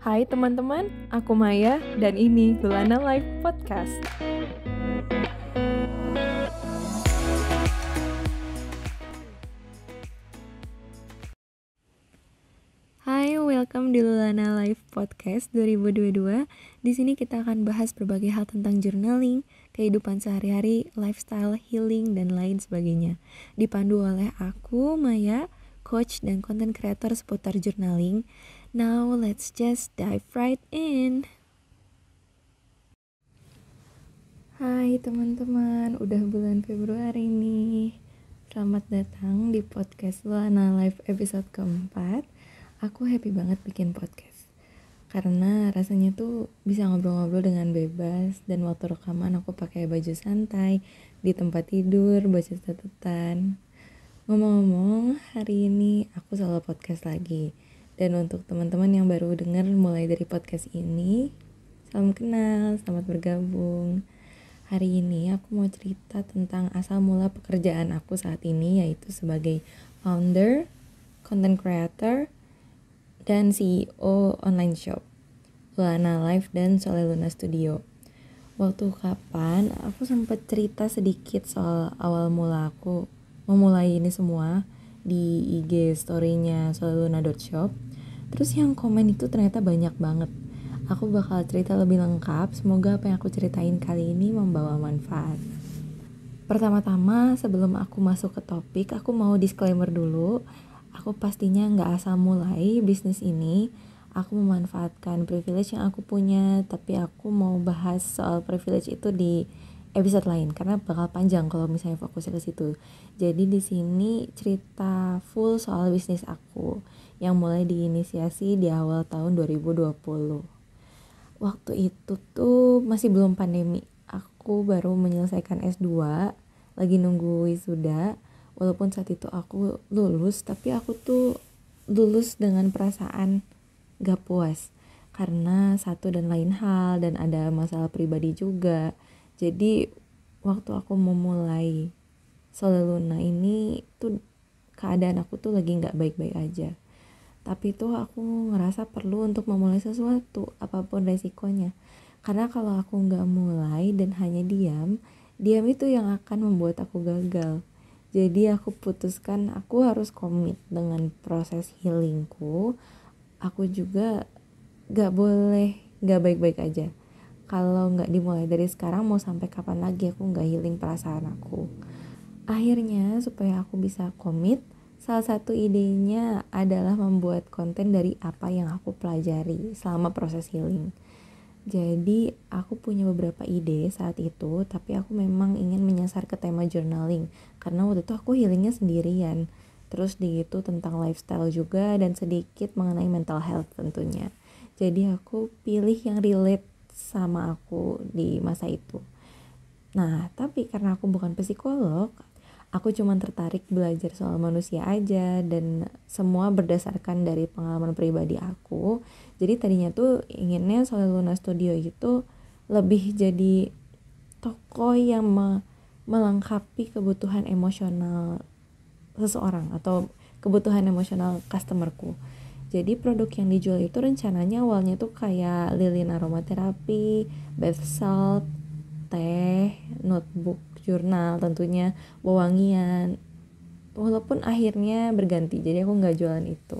Hai teman-teman, aku Maya dan ini Gulana Live Podcast. Hai, welcome di Lulana Live Podcast 2022. Di sini kita akan bahas berbagai hal tentang journaling, kehidupan sehari-hari, lifestyle, healing, dan lain sebagainya. Dipandu oleh aku, Maya, coach dan content creator seputar journaling. Now let's just dive right in. Hai teman-teman, udah bulan Februari nih. Selamat datang di podcast Luana Live episode keempat. Aku happy banget bikin podcast. Karena rasanya tuh bisa ngobrol-ngobrol dengan bebas dan waktu rekaman aku pakai baju santai di tempat tidur, baca catatan. Ngomong-ngomong, hari ini aku selalu podcast lagi dan untuk teman-teman yang baru dengar mulai dari podcast ini, salam kenal, selamat bergabung. Hari ini aku mau cerita tentang asal mula pekerjaan aku saat ini yaitu sebagai founder, content creator, dan CEO online shop Lana Live dan Soleh Luna Studio. Waktu kapan aku sempat cerita sedikit soal awal mula aku memulai ini semua di IG story-nya soleluna.shop Terus yang komen itu ternyata banyak banget. Aku bakal cerita lebih lengkap, semoga apa yang aku ceritain kali ini membawa manfaat. Pertama-tama, sebelum aku masuk ke topik, aku mau disclaimer dulu. Aku pastinya nggak asal mulai bisnis ini. Aku memanfaatkan privilege yang aku punya, tapi aku mau bahas soal privilege itu di episode lain karena bakal panjang kalau misalnya fokusnya ke situ. Jadi di sini cerita full soal bisnis aku yang mulai diinisiasi di awal tahun 2020. Waktu itu tuh masih belum pandemi. Aku baru menyelesaikan S2, lagi nunggu wisuda. Walaupun saat itu aku lulus, tapi aku tuh lulus dengan perasaan gak puas karena satu dan lain hal dan ada masalah pribadi juga jadi waktu aku memulai Solo Luna ini tuh keadaan aku tuh lagi nggak baik-baik aja tapi tuh aku ngerasa perlu untuk memulai sesuatu apapun resikonya karena kalau aku nggak mulai dan hanya diam diam itu yang akan membuat aku gagal jadi aku putuskan aku harus komit dengan proses healingku aku juga nggak boleh nggak baik-baik aja kalau nggak dimulai dari sekarang mau sampai kapan lagi aku nggak healing perasaan aku akhirnya supaya aku bisa komit salah satu idenya adalah membuat konten dari apa yang aku pelajari selama proses healing jadi aku punya beberapa ide saat itu tapi aku memang ingin menyasar ke tema journaling karena waktu itu aku healingnya sendirian terus di itu tentang lifestyle juga dan sedikit mengenai mental health tentunya jadi aku pilih yang relate sama aku di masa itu. Nah, tapi karena aku bukan psikolog, aku cuma tertarik belajar soal manusia aja dan semua berdasarkan dari pengalaman pribadi aku. Jadi tadinya tuh inginnya soal Luna Studio itu lebih jadi toko yang me melengkapi kebutuhan emosional seseorang atau kebutuhan emosional customerku. Jadi produk yang dijual itu rencananya awalnya tuh kayak lilin aromaterapi, bath salt, teh, notebook, jurnal tentunya, wewangian. Walaupun akhirnya berganti, jadi aku nggak jualan itu.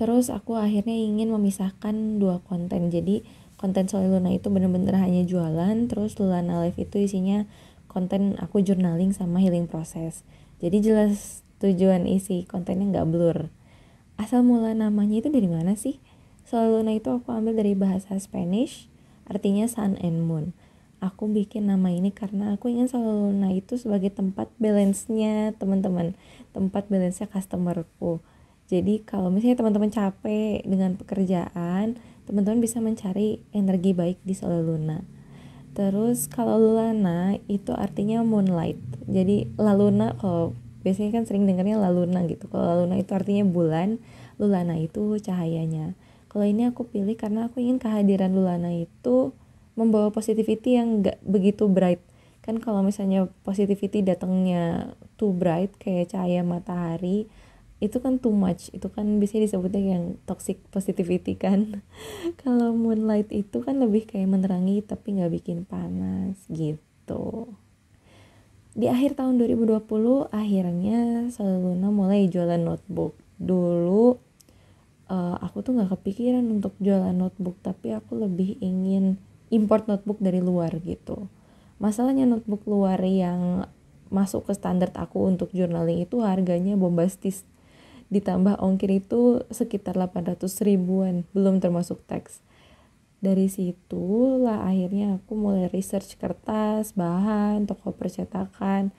Terus aku akhirnya ingin memisahkan dua konten, jadi konten Soleh Luna itu bener-bener hanya jualan, terus Lulana Live itu isinya konten aku journaling sama healing process. Jadi jelas tujuan isi kontennya nggak blur. Asal mula namanya itu dari mana sih? Soal Luna itu aku ambil dari bahasa Spanish, artinya sun and moon. Aku bikin nama ini karena aku ingin Soal Luna itu sebagai tempat balance-nya teman-teman, tempat balance-nya customerku. Jadi kalau misalnya teman-teman capek dengan pekerjaan, teman-teman bisa mencari energi baik di Soal Luna. Terus kalau Luna itu artinya moonlight. Jadi La Luna kalau biasanya kan sering dengarnya luna gitu kalau luna itu artinya bulan lulana itu cahayanya kalau ini aku pilih karena aku ingin kehadiran lulana itu membawa positivity yang gak begitu bright kan kalau misalnya positivity datangnya too bright kayak cahaya matahari itu kan too much itu kan biasanya disebutnya yang toxic positivity kan kalau moonlight itu kan lebih kayak menerangi tapi nggak bikin panas gitu di akhir tahun 2020 akhirnya Saluna mulai jualan notebook. Dulu uh, aku tuh nggak kepikiran untuk jualan notebook, tapi aku lebih ingin import notebook dari luar gitu. Masalahnya notebook luar yang masuk ke standar aku untuk journaling itu harganya bombastis. Ditambah ongkir itu sekitar 800 ribuan, belum termasuk teks dari situ lah akhirnya aku mulai research kertas, bahan, toko percetakan.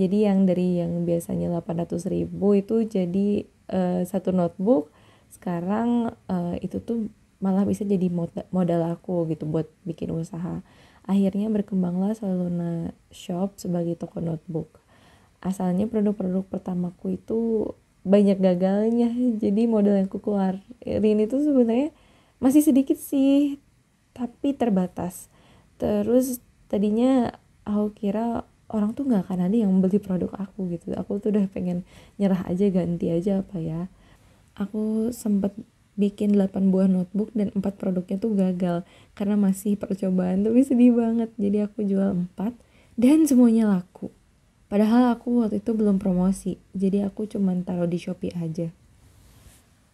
Jadi yang dari yang biasanya 800 ribu itu jadi uh, satu notebook sekarang uh, itu tuh malah bisa jadi modal, modal aku gitu buat bikin usaha. Akhirnya berkembanglah Soluna Shop sebagai toko notebook. Asalnya produk-produk pertamaku itu banyak gagalnya. Jadi modal yang aku keluarin itu sebenarnya masih sedikit sih tapi terbatas terus tadinya aku kira orang tuh nggak akan ada yang beli produk aku gitu aku tuh udah pengen nyerah aja ganti aja apa ya aku sempet bikin 8 buah notebook dan empat produknya tuh gagal karena masih percobaan tapi sedih banget jadi aku jual empat dan semuanya laku padahal aku waktu itu belum promosi jadi aku cuman taruh di Shopee aja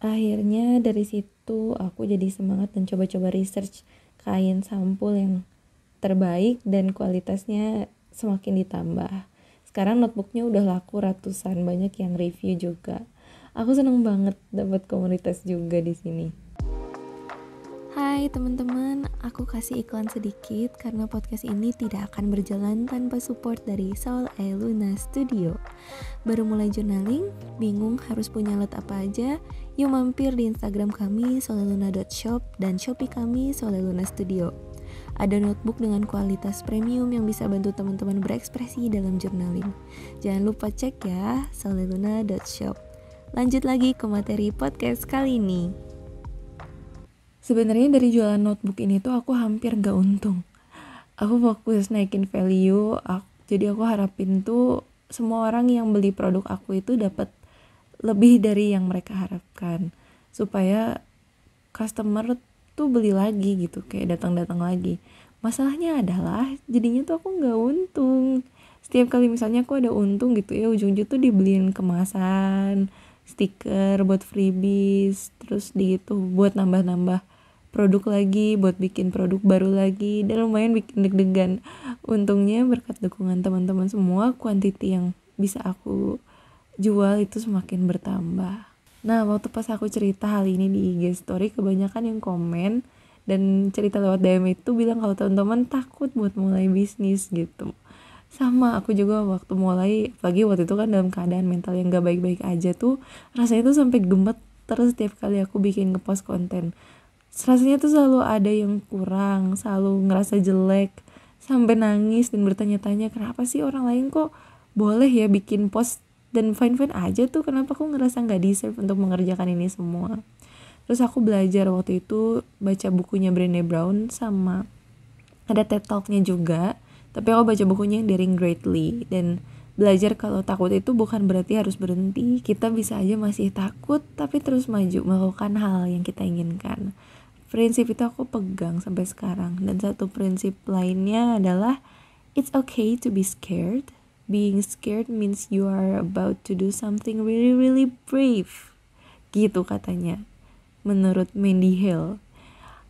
akhirnya dari situ aku jadi semangat dan coba-coba research kain sampul yang terbaik dan kualitasnya semakin ditambah sekarang notebooknya udah laku ratusan banyak yang review juga aku seneng banget dapat komunitas juga di sini Hai teman-teman, aku kasih iklan sedikit karena podcast ini tidak akan berjalan tanpa support dari Saul Eluna Studio. Baru mulai journaling? Bingung harus punya alat apa aja? Yuk mampir di Instagram kami soleluna.shop dan Shopee kami Soleluna Studio. Ada notebook dengan kualitas premium yang bisa bantu teman-teman berekspresi dalam journaling. Jangan lupa cek ya, soleluna.shop. Lanjut lagi ke materi podcast kali ini sebenarnya dari jualan notebook ini tuh aku hampir gak untung aku fokus naikin value aku, jadi aku harapin tuh semua orang yang beli produk aku itu dapat lebih dari yang mereka harapkan supaya customer tuh beli lagi gitu kayak datang-datang lagi masalahnya adalah jadinya tuh aku nggak untung setiap kali misalnya aku ada untung gitu ya ujung-ujung tuh dibeliin kemasan stiker buat freebies terus di itu buat nambah-nambah produk lagi buat bikin produk baru lagi dan lumayan bikin deg-degan untungnya berkat dukungan teman-teman semua kuantiti yang bisa aku jual itu semakin bertambah nah waktu pas aku cerita hal ini di IG story kebanyakan yang komen dan cerita lewat DM itu bilang kalau teman-teman takut buat mulai bisnis gitu sama aku juga waktu mulai lagi waktu itu kan dalam keadaan mental yang gak baik-baik aja tuh rasanya tuh sampai gemet terus setiap kali aku bikin ngepost konten rasanya tuh selalu ada yang kurang selalu ngerasa jelek sampai nangis dan bertanya-tanya kenapa sih orang lain kok boleh ya bikin post dan fine fine aja tuh kenapa aku ngerasa nggak deserve untuk mengerjakan ini semua terus aku belajar waktu itu baca bukunya Brené Brown sama ada TED Talknya juga tapi aku baca bukunya yang Daring Greatly dan belajar kalau takut itu bukan berarti harus berhenti kita bisa aja masih takut tapi terus maju melakukan hal yang kita inginkan prinsip itu aku pegang sampai sekarang dan satu prinsip lainnya adalah it's okay to be scared being scared means you are about to do something really really brave gitu katanya menurut Mandy Hill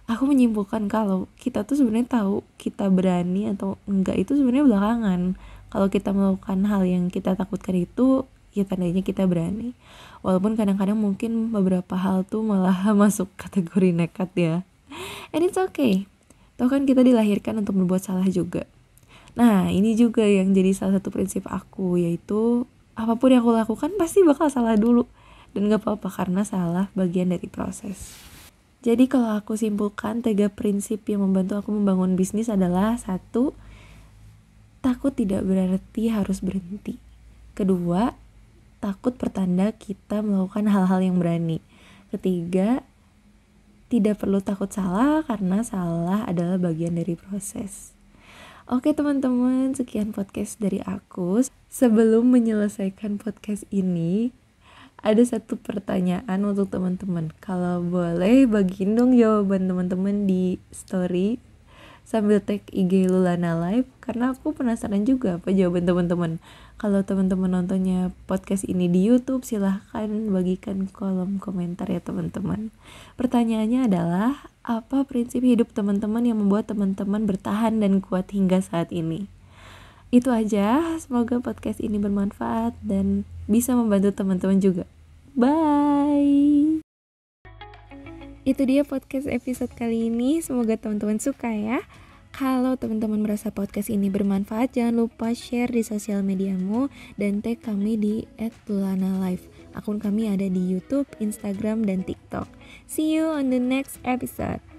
aku menyimpulkan kalau kita tuh sebenarnya tahu kita berani atau enggak itu sebenarnya belakangan kalau kita melakukan hal yang kita takutkan itu ya tandanya kita berani walaupun kadang-kadang mungkin beberapa hal tuh malah masuk kategori nekat ya and it's okay toh kan kita dilahirkan untuk membuat salah juga nah ini juga yang jadi salah satu prinsip aku yaitu apapun yang aku lakukan pasti bakal salah dulu dan gak apa-apa karena salah bagian dari proses jadi kalau aku simpulkan tiga prinsip yang membantu aku membangun bisnis adalah satu, takut tidak berarti harus berhenti. Kedua, takut pertanda kita melakukan hal-hal yang berani. Ketiga, tidak perlu takut salah karena salah adalah bagian dari proses. Oke teman-teman, sekian podcast dari aku. Sebelum menyelesaikan podcast ini, ada satu pertanyaan untuk teman-teman. Kalau boleh bagiin dong jawaban teman-teman di story sambil tag IG Lulana Live karena aku penasaran juga apa jawaban teman-teman. Kalau teman-teman nontonnya podcast ini di YouTube, silahkan bagikan kolom komentar ya teman-teman. Pertanyaannya adalah, apa prinsip hidup teman-teman yang membuat teman-teman bertahan dan kuat hingga saat ini? Itu aja, semoga podcast ini bermanfaat dan bisa membantu teman-teman juga. Bye! Itu dia podcast episode kali ini, semoga teman-teman suka ya. Kalau teman-teman merasa podcast ini bermanfaat, jangan lupa share di sosial mediamu dan tag kami di @lana_live. Akun kami ada di YouTube, Instagram, dan TikTok. See you on the next episode.